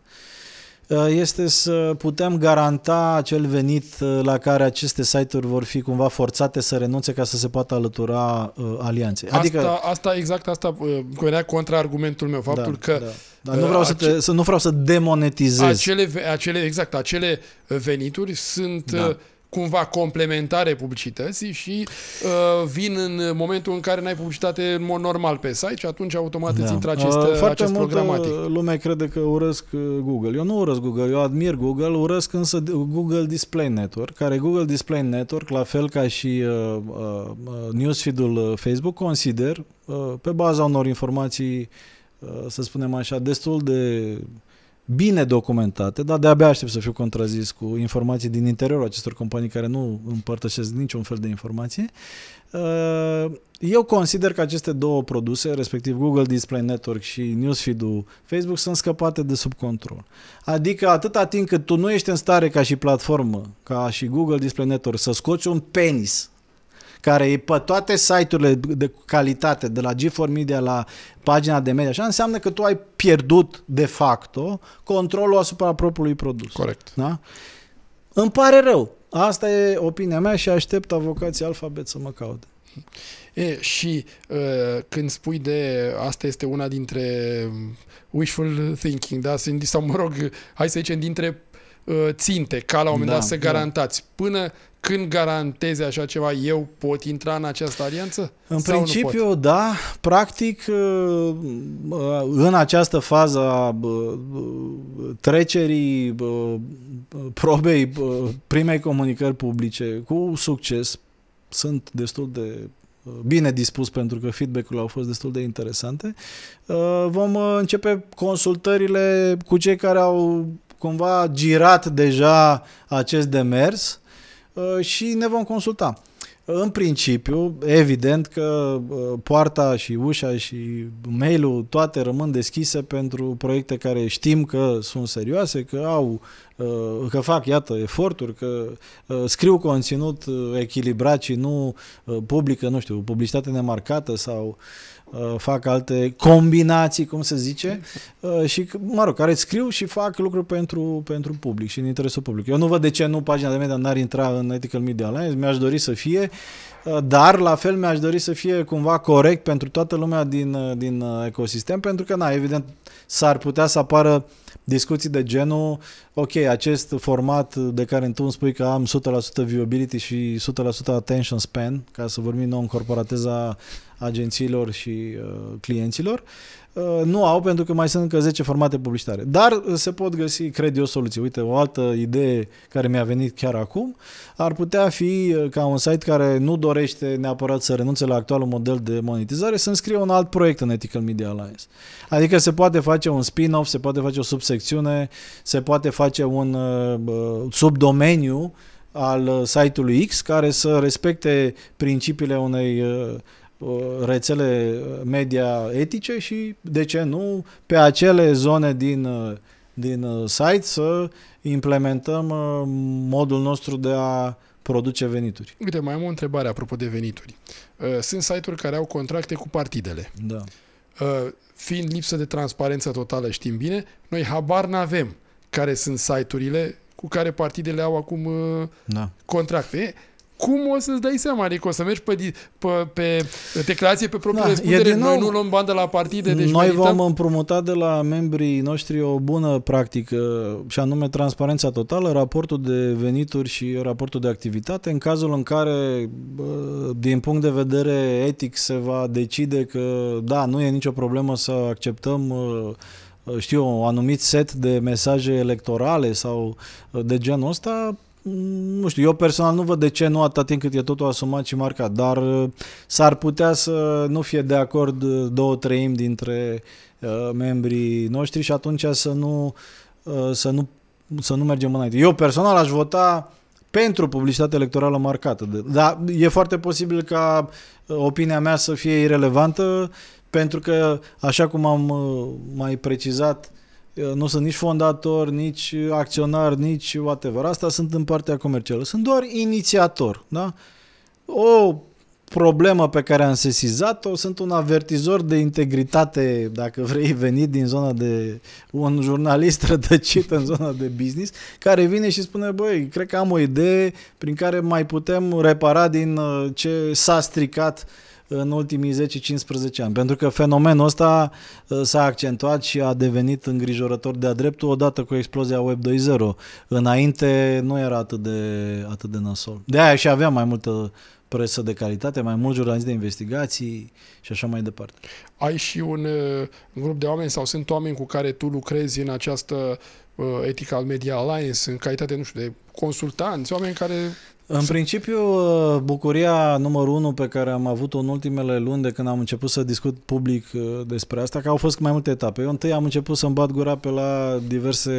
Uh, este să putem garanta acel venit uh, la care aceste site-uri vor fi cumva forțate să renunțe ca să se poată alătura uh, alianței. Adică... Asta, exact asta uh, era contraargumentul meu, faptul da, că da. Dar nu vreau, să te, să, nu vreau să demonetizez. Acele, acele, exact, acele venituri sunt da cumva complementare publicității și uh, vin în momentul în care n-ai publicitate în mod normal pe site și atunci automat da. îți intră uh, acest, uh, foarte acest multă programatic. lumea crede că urăsc uh, Google. Eu nu urăsc Google, eu admir Google, urăsc însă Google Display Network, care Google Display Network, la fel ca și uh, uh, newsfeed-ul uh, Facebook, consider uh, pe baza unor informații, uh, să spunem așa, destul de uh, bine documentate, dar de-abia aștept să fiu contrazis cu informații din interiorul acestor companii care nu împărtășesc niciun fel de informație. Uh, eu consider că aceste două produse, respectiv Google Display Network și newsfeed-ul Facebook, sunt scăpate de sub control. Adică atâta timp cât tu nu ești în stare ca și platformă, ca și Google Display Network, să scoți un penis care e pe toate site-urile de calitate, de la G4 Media la pagina de media, așa, înseamnă că tu ai pierdut de facto controlul asupra propriului produs. Corect. Da? Îmi pare rău. Asta e opinia mea și aștept avocații alfabet să mă caute. E, și uh, când spui de asta este una dintre wishful thinking, da? Sau mă rog, hai să zicem dintre uh, ținte, ca la un moment da, dat să da. garantați. Da. Până când garantezi așa ceva, eu pot intra în această alianță? În principiu, da. Practic, uh, uh, în această fază a uh, trecerii probei primei comunicări publice cu succes, sunt destul de bine dispus pentru că feedback-urile au fost destul de interesante. Vom începe consultările cu cei care au cumva girat deja acest demers Uh, și ne vom consulta. În principiu, evident că uh, poarta și ușa și mail-ul toate rămân deschise pentru proiecte care știm că sunt serioase, că au Uh, că fac, iată, eforturi, că uh, scriu conținut uh, echilibrat și nu publică, nu știu, publicitate nemarcată sau fac alte combinații, cum se zice, și, mă rog, care scriu și fac lucruri pentru, pentru public și în interesul public. Eu nu văd de ce nu pagina de media n-ar intra în Ethical Media Alliance, mi-aș dori să fie, dar la fel mi-aș dori să fie cumva corect pentru toată lumea din, din ecosistem, pentru că, na, evident, s-ar putea să apară uh, discuții de genul, ok, acest format de care tu îmi spui că am 100% viewability și 100% attention span, ca să vorbim nou în corporateza agențiilor și uh, clienților, uh, Uh, nu au pentru că mai sunt încă 10 formate publicitare. Dar uh, se pot găsi, cred eu, soluții. Uite, o altă idee care mi-a venit chiar acum ar putea fi uh, ca un site care nu dorește neapărat să renunțe la actualul model de monetizare să înscrie un alt proiect în Ethical Media Alliance. Adică se poate face un spin-off, se poate face o subsecțiune, se poate face un uh, subdomeniu al site-ului X care să respecte principiile unei uh, Uh, rețele uh, media etice și, de ce nu, pe acele zone din, uh, din site să implementăm modul nostru de a produce venituri. Uite, mai am o întrebare apropo de venituri. Sunt site-uri care au contracte cu partidele. Da. Fiind lipsă de transparență totală, știm bine, noi habar n-avem care sunt site-urile cu care partidele au acum da. contracte cum o să-ți dai seama? Adică o să mergi pe, pe, pe declarație pe proprie da, răspundere. Nou, noi nu luăm bani de la partide. Deci noi merităm... vom împrumuta de la membrii noștri o bună practică și anume transparența totală, raportul de venituri și raportul de activitate în cazul în care din punct de vedere etic se va decide că da, nu e nicio problemă să acceptăm știu, un anumit set de mesaje electorale sau de genul ăsta, nu știu, eu personal nu văd de ce nu atât timp cât e totul asumat și marcat, dar uh, s-ar putea să nu fie de acord uh, două treimi dintre uh, membrii noștri și atunci să nu, uh, să nu, să nu mergem înainte. Eu personal aș vota pentru publicitate electorală marcată, dar e foarte posibil ca uh, opinia mea să fie irelevantă pentru că, așa cum am mai precizat, nu sunt nici fondator, nici acționar, nici whatever. Asta sunt în partea comercială. Sunt doar inițiator, da? O problemă pe care am sesizat-o, sunt un avertizor de integritate, dacă vrei, venit din zona de un jurnalist rătăcit în zona de business, care vine și spune, băi, cred că am o idee prin care mai putem repara din uh, ce s-a stricat uh, în ultimii 10-15 ani. Pentru că fenomenul ăsta uh, s-a accentuat și a devenit îngrijorător de-a dreptul odată cu explozia Web 2.0. Înainte nu era atât de, atât de nasol. De aia și avea mai multă presă de calitate, mai mulți jurnaliști de investigații și așa mai departe. Ai și un, uh, grup de oameni sau sunt oameni cu care tu lucrezi în această uh, Ethical Media Alliance în calitate, nu știu, de consultanți, oameni care în principiu, uh, bucuria numărul unu pe care am avut-o în ultimele luni de când am început să discut public uh, despre asta, că au fost mai multe etape. Eu întâi am început să-mi bat gura pe la diverse...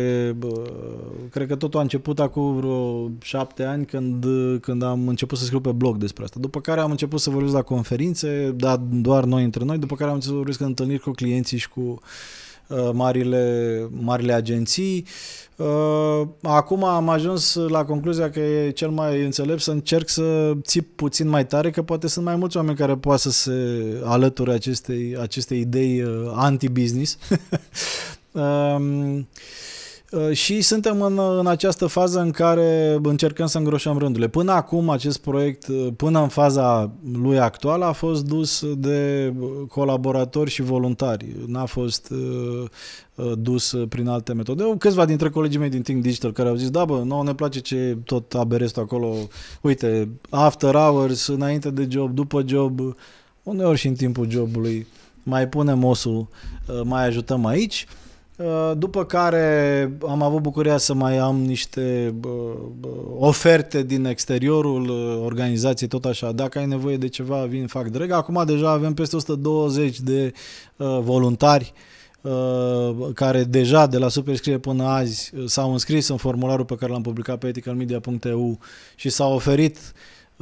Cred că totul a început acum vreo șapte ani când, când am început să scriu pe blog despre asta. După care am început să vorbesc la conferințe, dar doar noi între noi, după care am început să vorbesc în întâlniri cu clienții și cu uh, Uh, marile, marile agenții. Uh, acum am ajuns la concluzia că e cel mai înțelept să încerc să țip puțin mai tare, că poate sunt mai mulți oameni care poate să se alăture acestei, acestei idei uh, anti-business. Um, Uh, și suntem în, în această fază în care încercăm să îngroșăm rândurile. Până acum acest proiect, uh, până în faza lui actuală, a fost dus de colaboratori și voluntari. N-a fost uh, dus prin alte metode. câțiva dintre colegii mei din Think Digital care au zis, da bă, nouă ne place ce tot aberestul acolo, uite, after hours, înainte de job, după job, uneori și în timpul jobului, mai punem osul, mai ajutăm aici. Uh, după care am avut bucuria să mai am niște oferte din exteriorul uh, organizației, tot așa. Dacă ai nevoie de ceva, vin, fac drag. Acum deja avem peste 120 de uh, voluntari care deja de la Superscrie până azi s-au înscris în formularul pe care l-am publicat pe ethicalmedia.eu și s-au oferit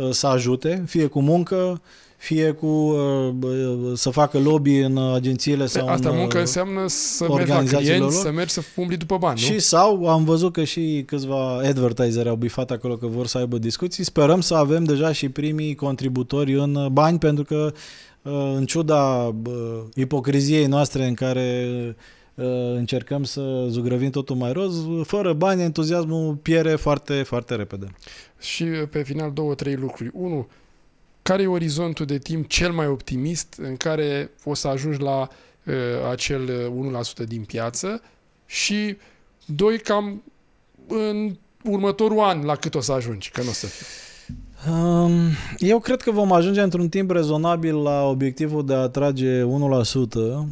Uh, să ajute, fie cu muncă, fie cu uh, să facă lobby în agențiile sau Asta în muncă uh, înseamnă să mergi la clienți, să mergi să umbli după bani, Și sau am văzut că și câțiva advertiser au bifat acolo că vor să aibă discuții. Sperăm să avem deja și primii contributori în bani pentru că în ciuda ipocriziei noastre în care Ă, încercăm să zugrăvim totul mai roz, fără bani entuziasmul piere foarte, foarte repede. Și ă, pe final două, trei lucruri. Unu, care e orizontul de timp cel mai optimist în care o să ajungi la uh, acel 1% din piață și doi, cam în următorul an la cât o să ajungi, că nu o să fie. Eu cred că vom ajunge într-un timp rezonabil la obiectivul de a atrage 1%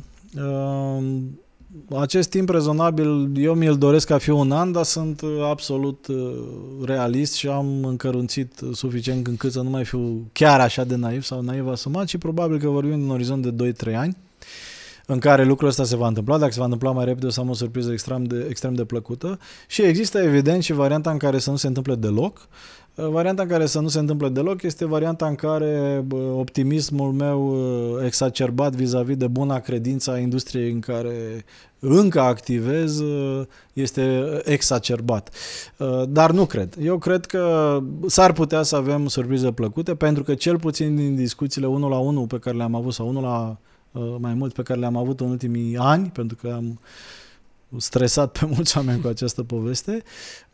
acest timp rezonabil, eu mi-l doresc ca fi un an, dar sunt uh, absolut uh, realist și am încărunțit uh, suficient încât să nu mai fiu chiar așa de naiv sau naiv asumat și probabil că vorbim în orizont de 2-3 ani în care lucrul ăsta se va întâmpla. Dacă se va întâmpla mai repede, o să am o surpriză extrem de, extrem de plăcută. Și există, evident, și varianta în care să nu se întâmple deloc. Eh, varianta în care să nu se întâmple deloc este varianta în care optimismul meu eh, exacerbat vis-a-vis de buna credință a industriei în care încă activez eh, este exacerbat. Dar nu cred. Eu cred că s-ar putea să avem surprize plăcute, pentru că cel puțin din discuțiile 1 la 1 pe care le-am avut sau 1 la mai mult pe care le-am avut în ultimii ani, pentru că am stresat pe mulți oameni cu această poveste,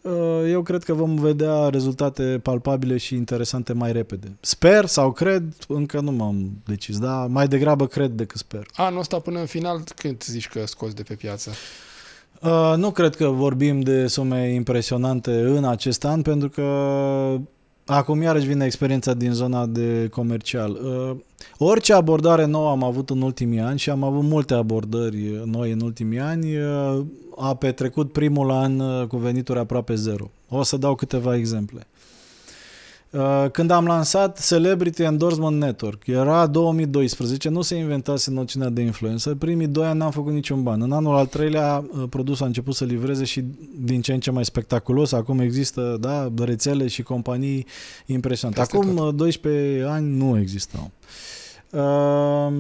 uh, eu cred că vom vedea rezultate palpabile și interesante mai repede. Sper sau cred, încă nu m-am decis, dar mai degrabă cred decât sper. Anul ăsta până în final, când zici că scoți de pe piață? Uh, nu cred că vorbim de sume impresionante în acest an, pentru că Acum iarăși vine experiența din zona de comercial. Uh, orice abordare nouă am avut în ultimii ani și am avut multe abordări noi în ultimii ani, uh, a petrecut primul an uh, cu venituri aproape zero. O să dau câteva exemple. Uh, când am lansat Celebrity Endorsement Network, era 2012, nu se inventase noțiunea de influență. Primii doi ani n-am făcut niciun ban. În anul al treilea, uh, produsul a început să livreze și din ce în ce mai spectaculos. Acum există da, rețele și companii impresionante. Peste Acum tot. 12 uh, ani nu existau. Uh,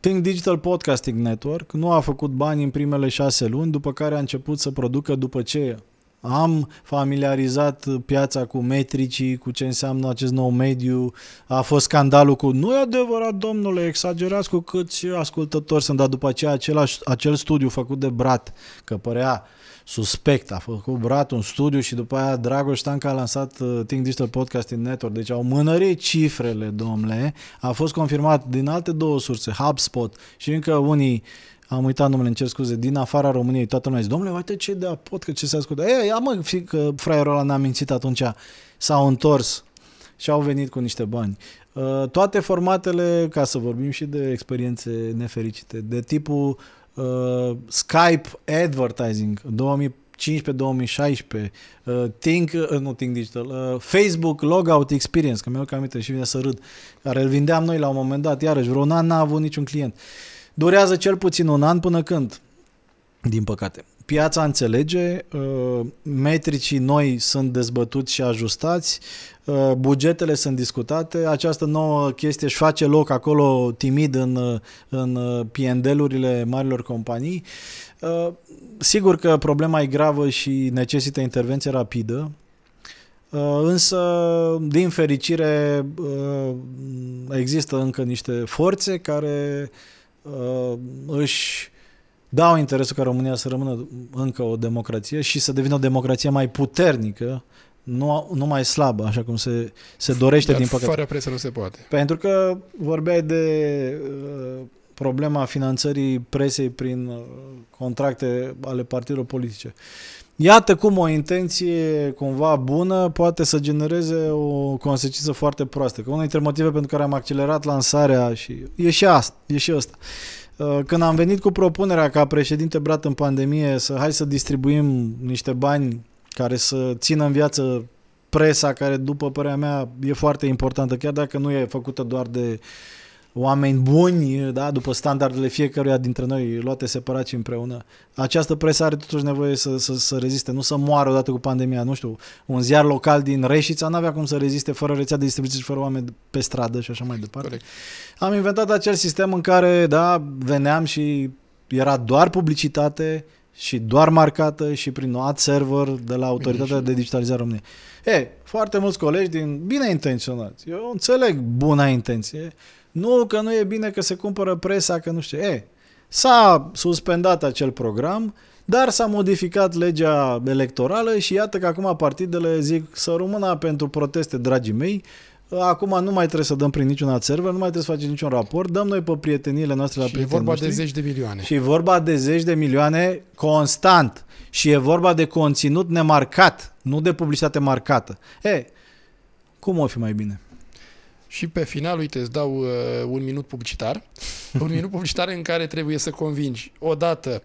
Think Digital Podcasting Network nu a făcut bani în primele șase luni, după care a început să producă, după ce am familiarizat piața cu metricii, cu ce înseamnă acest nou mediu. A fost scandalul cu, nu e adevărat, domnule, exagerați cu câți ascultători sunt, dar după aceea același, acel studiu făcut de Brat, că părea suspect, a făcut Brat un studiu și după aia Dragoș Tanca a lansat uh, Think Digital Podcasting Network, deci au mânărit cifrele, domnule, a fost confirmat din alte două surse, HubSpot și încă unii am uitat numele, încerc scuze, din afara României, toată lumea zice, domnule, uite ce de pot că ce se ascultă. E, ia mă, fi că fraierul ăla ne a mințit atunci, s-au întors și au venit cu niște bani. Uh, toate formatele, ca să vorbim și de experiențe nefericite, de tipul uh, Skype Advertising 2015-2016, uh, Think, uh, nu Think Digital, uh, Facebook Logout Experience, că mi-au aminte și vine să râd, care îl vindeam noi la un moment dat, iarăși, vreun an n-a avut niciun client. Uh, Durează cel puțin un an până când, din păcate. Piața înțelege, uh, metricii noi sunt dezbătuți și ajustați, uh, bugetele sunt discutate, această nouă chestie își face loc acolo timid în, uh, în PNL-urile marilor companii. Sigur că problema e gravă și necesită intervenție rapidă, Însă, din fericire, există încă niște forțe care uh, își dau interesul ca România să rămână încă o democrație și să devină o democrație mai puternică, nu, nu mai slabă, așa cum se, se dorește, Dar din păcate. Fără presă nu se poate. Pentru că vorbeai de uh, problema finanțării presei prin uh, contracte ale partidelor politice. Uh, Iată cum o intenție cumva bună poate să genereze o consecință foarte proastă. Că una dintre motive pentru care am accelerat lansarea și e și asta, e și asta. Uh, când am venit cu propunerea ca președinte Brat în pandemie să hai să distribuim niște bani care să țină în viață presa care, după părerea mea, e foarte importantă, chiar dacă nu e făcută doar de uh, oameni buni, da, după standardele fiecăruia dintre noi, luate separat și împreună. Această presă are totuși nevoie să, să, să reziste, nu să moară odată cu pandemia. Nu știu, un ziar local din Reșița n-avea cum să reziste fără rețea de distribuție și fără oameni pe stradă și așa mai departe. Corect. Am inventat acel sistem în care, da, veneam și era doar publicitate și doar marcată și prin ad server de la Autoritatea Bine, de Digitalizare României. E, foarte mulți colegi din bine intenționați. Eu înțeleg buna intenție nu, că nu e bine că se cumpără presa, că nu știu. E, s-a suspendat acel program, dar s-a modificat legea electorală și iată că acum partidele zic să rămână pentru proteste, dragii mei, Acum nu mai trebuie să dăm prin niciun ad server, nu mai trebuie să facem niciun raport, dăm noi pe prieteniile noastre la și e vorba noștri. de zeci de milioane. Și e vorba de zeci de milioane constant. Și e vorba de conținut nemarcat, nu de publicitate marcată. E, cum o fi mai bine? Și pe final, uite, îți dau uh, un minut publicitar. Un minut publicitar în care trebuie să convingi odată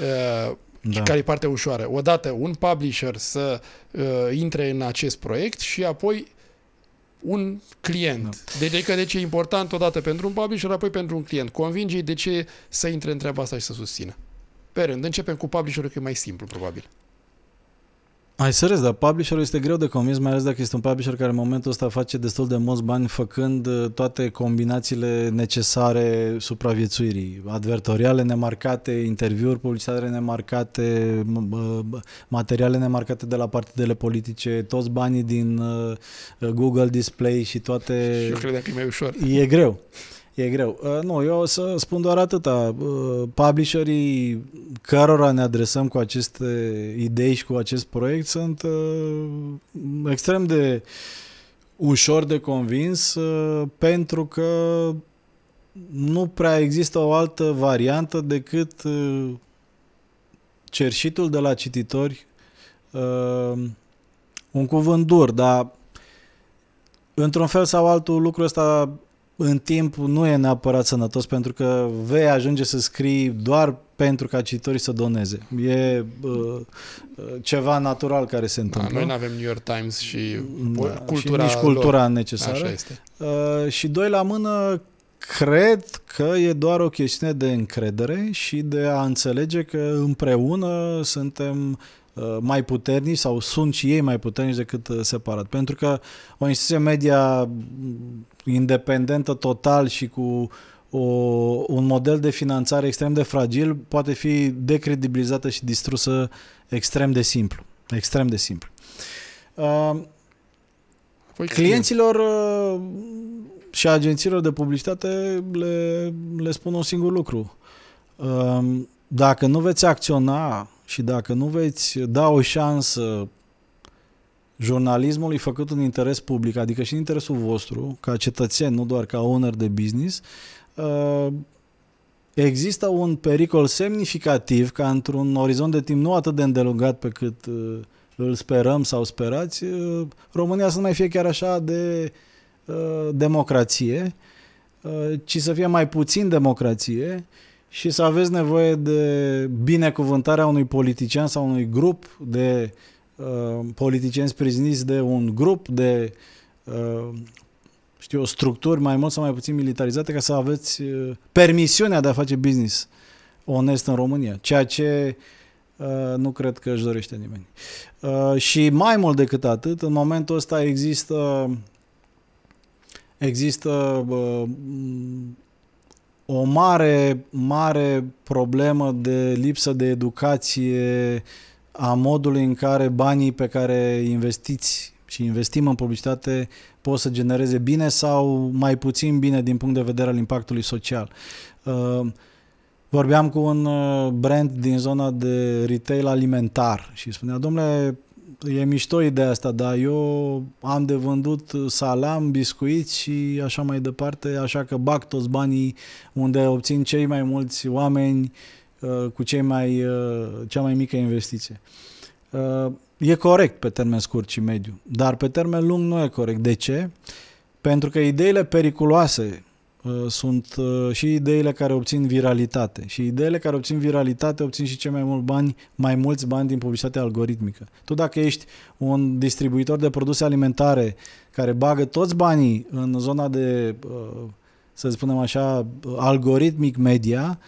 uh, da. care e partea ușoară. Odată un publisher să uh, intre în acest proiect și apoi un client. Da. Deci, de ce e important odată pentru un publisher, apoi pentru un client. Convinge de ce să intre în treaba asta și să susțină. Pe rând, începem cu publisherul, că e mai simplu, probabil. Ai să râzi, dar publisherul este greu de convins, mai ales dacă este un publisher care în momentul ăsta face destul de mulți bani făcând uh, toate combinațiile necesare supraviețuirii. Advertoriale nemarcate, interviuri publicitare nemarcate, materiale nemarcate de la partidele politice, toți banii din uh, Google Display și toate... Și eu cred că e mai ușor. E greu. E greu. Uh, nu, eu o să spun doar atâta. Uh, publisherii cărora ne adresăm cu aceste idei și cu acest proiect sunt uh, extrem de ușor de convins pentru că nu prea există o altă variantă decât cerșitul de la cititori un cuvânt dur, dar într-un fel sau altul lucrul ăsta în timp nu e neapărat sănătos pentru că vei ajunge să scrii doar pentru ca cititorii să doneze. E uh, uh ceva natural care se da, întâmplă. Da, noi nu avem New York Times și da, cultura și nici cultura lor. necesară. Așa este. Uh, și doi la mână, cred că e doar o chestiune de încredere și de a înțelege că împreună suntem uh, mai puternici sau sunt și ei mai puternici decât uh, separat. Pentru că o instituție media independentă total și cu o, un model de finanțare extrem de fragil poate fi decredibilizată și distrusă extrem de simplu. Extrem de simplu. Uh, păi clienților uh, și agențiilor de publicitate le, le spun un singur lucru. Uh, dacă nu veți acționa și dacă nu veți da o șansă jurnalismului făcut în interes public, adică și în interesul vostru, ca cetățen, nu doar ca owner de business, uh, există un pericol semnificativ ca într-un orizont de timp nu atât de îndelungat pe cât uh, îl sperăm sau sperați, uh, România să nu mai fie chiar așa de democrație, ci să fie mai puțin democrație și să aveți nevoie de binecuvântarea unui politician sau unui grup de uh, Uh, politicieni sprijiniți de un grup de uh, știu, structuri mai mult sau mai puțin militarizate ca să aveți uh, permisiunea de a face business onest în România, ceea ce nu cred că își dorește nimeni. Și mai mult decât atât, în momentul ăsta există există o mare, mare problemă de lipsă de educație a modului în care banii pe care investiți și investim în publicitate pot să genereze bine sau mai puțin bine din punct de vedere al impactului social. Uh, vorbeam cu un uh, brand din zona de retail alimentar și spunea, domnule, e mișto ideea asta, dar eu am de vândut salam, biscuiți și așa mai departe, așa că bag toți banii unde obțin cei mai mulți oameni uh, Uh, cu cei mai, uh, cea mai mică investiție. Uh, e corect pe termen scurt și mediu, dar pe termen lung nu e corect. De ce? Pentru că ideile periculoase sunt și ideile care obțin viralitate. Și ideile care obțin viralitate obțin și cei mai mulți bani, mai mulți bani din publicitatea algoritmică. Tu dacă ești un distribuitor de produse alimentare care bagă toți banii în zona de, să spunem așa, algoritmic media,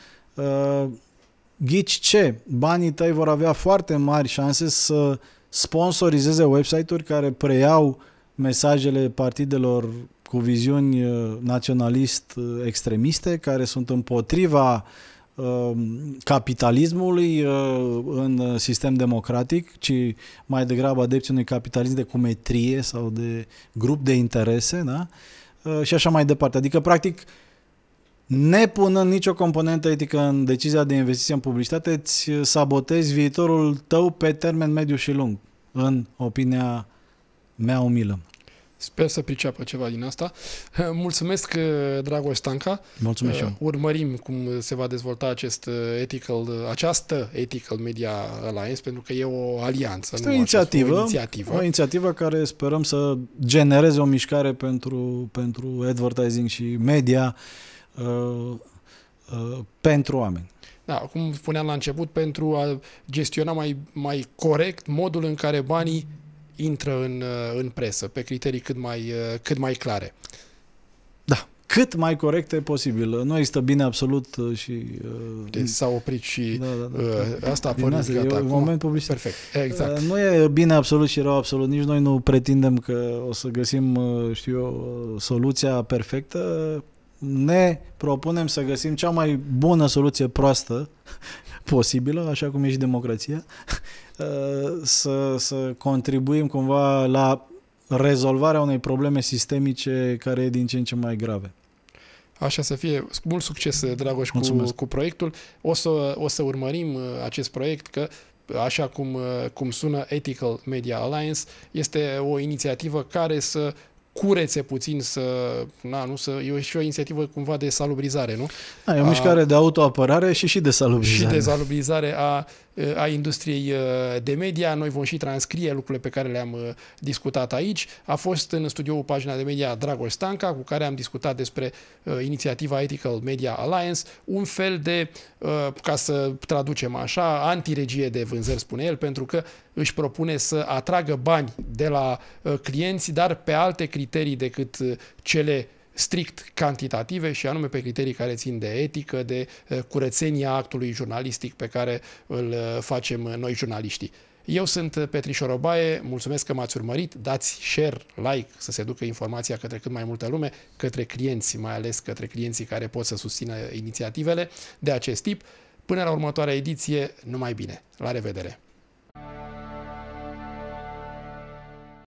ghici ce, banii tăi vor avea foarte mari șanse să sponsorizeze website-uri care preiau mesajele partidelor cu viziuni uh, naționalist-extremiste, uh, care sunt împotriva um, capitalismului uh, în sistem democratic, ci mai degrabă adepții unui capitalism de cumetrie sau de grup de interese, da? și așa mai departe. Adică, practic, nepunând nicio componentă etică în decizia de investiție în publicitate, îți sabotezi viitorul tău pe termen mediu și lung, în opinia mea umilă. Sper să priceapă ceva din asta. Mulțumesc, Dragoș Stanca. Mulțumesc eu. Uh, urmărim cum se va dezvolta acest uh, ethical, uh, această Ethical Media Alliance, pentru că e o alianță. Este o inițiativă, o inițiativă. O inițiativă care sperăm să genereze o mișcare pentru, pentru advertising și media Uh, uh, pentru oameni. Da, cum spuneam la început, pentru a gestiona mai, mai corect modul în care banii intră în, uh, în presă, pe criterii cât mai, cât mai clare. Da, cât mai corecte posibil. Nu există bine absolut și... Deci s-a oprit și da, da, da. Uh, asta a pornit asta, gata. un moment publicitar. Perfect, exact. Uh, nu e bine absolut și rău absolut. Nici noi nu pretindem că o să găsim, știu eu, soluția perfectă ne propunem să găsim cea mai bună soluție proastă posibilă, așa cum e și democrația, uh, să, să contribuim cumva la rezolvarea unei probleme sistemice care e din ce în ce mai grave. Așa să fie. Mult succes, Dragoș, cu, cu proiectul. O să, o să urmărim uh, acest proiect, că așa cum, uh, cum sună Ethical Media Alliance, este o inițiativă care să curețe puțin să, na, nu să, e și o inițiativă cumva de salubrizare, nu? Da, e o a, mișcare de autoapărare și și de salubrizare. Și de salubrizare a a industriei uh, de media. Noi vom și transcrie lucrurile pe care le-am uh, discutat aici. A fost în studioul pagina de media Dragoș Stanca, cu care am discutat despre uh, inițiativa Ethical Media Alliance, un fel de, ca să traducem așa, antiregie de vânzări, spune el, pentru că își propune să atragă bani de la clienți, dar pe alte criterii decât cele strict cantitative și anume pe criterii care țin de etică, de eh, curățenia actului jurnalistic pe care îl eh, facem eh, noi jurnaliștii. Eu sunt Petri Șorobaie, mulțumesc că m-ați urmărit, dați share, like, să se ducă informația către cât mai multă lume, către clienți, mai ales către clienții care pot să susțină inițiativele de acest tip. Până la următoarea ediție, numai bine! La revedere!